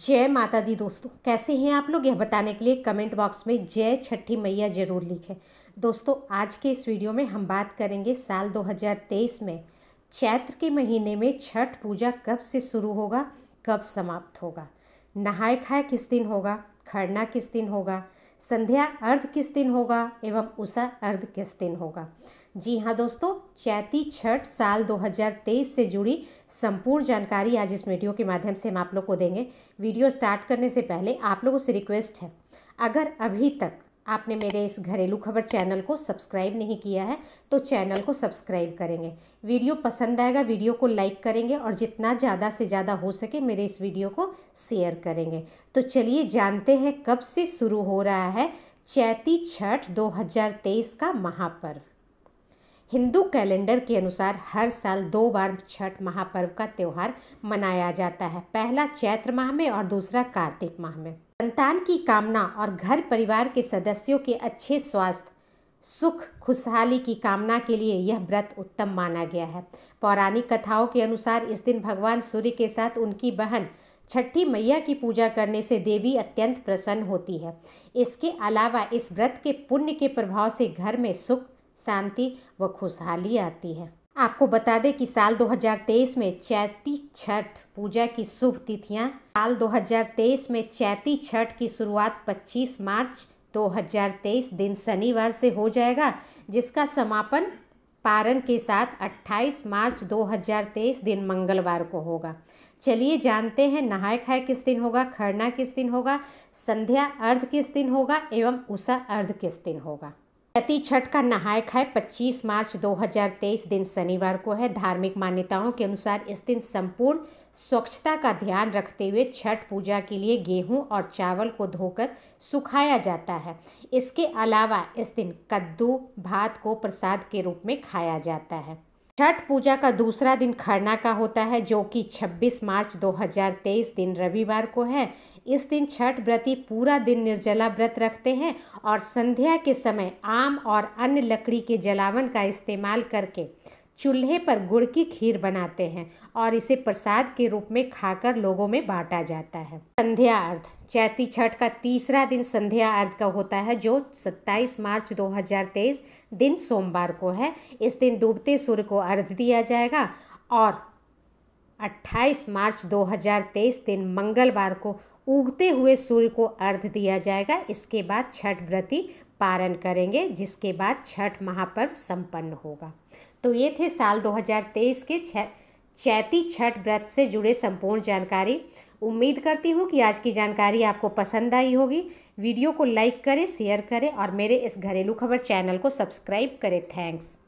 जय माता दी दोस्तों कैसे हैं आप लोग यह बताने के लिए कमेंट बॉक्स में जय छठी मैया जरूर लिखें दोस्तों आज के इस वीडियो में हम बात करेंगे साल 2023 में चैत्र के महीने में छठ पूजा कब से शुरू होगा कब समाप्त होगा नहाए खाए किस दिन होगा खरना किस दिन होगा संध्या अर्ध किस दिन होगा एवं उषा अर्ध किस दिन होगा जी हाँ दोस्तों चैती छठ साल 2023 से जुड़ी संपूर्ण जानकारी आज इस वीडियो के माध्यम से हम आप लोग को देंगे वीडियो स्टार्ट करने से पहले आप लोगों से रिक्वेस्ट है अगर अभी तक आपने मेरे इस घरेलू खबर चैनल को सब्सक्राइब नहीं किया है तो चैनल को सब्सक्राइब करेंगे वीडियो पसंद आएगा वीडियो को लाइक करेंगे और जितना ज़्यादा से ज़्यादा हो सके मेरे इस वीडियो को शेयर करेंगे तो चलिए जानते हैं कब से शुरू हो रहा है चैती छठ 2023 का महापर्व हिंदू कैलेंडर के अनुसार हर साल दो बार छठ महापर्व का त्यौहार मनाया जाता है पहला चैत्र माह में और दूसरा कार्तिक माह में संतान की कामना और घर परिवार के सदस्यों के अच्छे स्वास्थ्य सुख खुशहाली की कामना के लिए यह व्रत उत्तम माना गया है पौराणिक कथाओं के अनुसार इस दिन भगवान सूर्य के साथ उनकी बहन छठी मैया की पूजा करने से देवी अत्यंत प्रसन्न होती है इसके अलावा इस व्रत के पुण्य के प्रभाव से घर में सुख शांति व खुशहाली आती है आपको बता दें कि साल 2023 में चैती छठ पूजा की शुभ तिथियां साल 2023 में चैती छठ की शुरुआत 25 मार्च 2023 दिन शनिवार से हो जाएगा जिसका समापन पारण के साथ 28 मार्च 2023 दिन मंगलवार को होगा चलिए जानते हैं नहाय खाय किस दिन होगा खरना किस दिन होगा संध्या अर्ध किस दिन होगा एवं उषा अर्ध किस दिन होगा यति छठ का नहाय है 25 मार्च 2023 दिन शनिवार को है धार्मिक मान्यताओं के अनुसार इस दिन संपूर्ण स्वच्छता का ध्यान रखते हुए छठ पूजा के लिए गेहूं और चावल को धोकर सुखाया जाता है इसके अलावा इस दिन कद्दू भात को प्रसाद के रूप में खाया जाता है छठ पूजा का दूसरा दिन खरना का होता है जो कि 26 मार्च 2023 दिन रविवार को है इस दिन छठ व्रती पूरा दिन निर्जला व्रत रखते हैं और संध्या के समय आम और अन्य लकड़ी के जलावन का इस्तेमाल करके चूल्हे पर गुड़ की खीर बनाते हैं और इसे प्रसाद के रूप में खाकर लोगों में बांटा जाता है संध्या अर्ध चैती छठ का तीसरा दिन संध्या अर्ध का होता है जो 27 मार्च 2023 दिन सोमवार को है इस दिन डूबते सूर्य को अर्ध दिया जाएगा और 28 मार्च 2023 दिन मंगलवार को उगते हुए सूर्य को अर्ध दिया जाएगा इसके बाद छठ व्रती पारण करेंगे जिसके बाद छठ महापर्व संपन्न होगा तो ये थे साल 2023 के छ चैती छठ व्रत से जुड़े संपूर्ण जानकारी उम्मीद करती हूँ कि आज की जानकारी आपको पसंद आई होगी वीडियो को लाइक करें शेयर करें और मेरे इस घरेलू खबर चैनल को सब्सक्राइब करें थैंक्स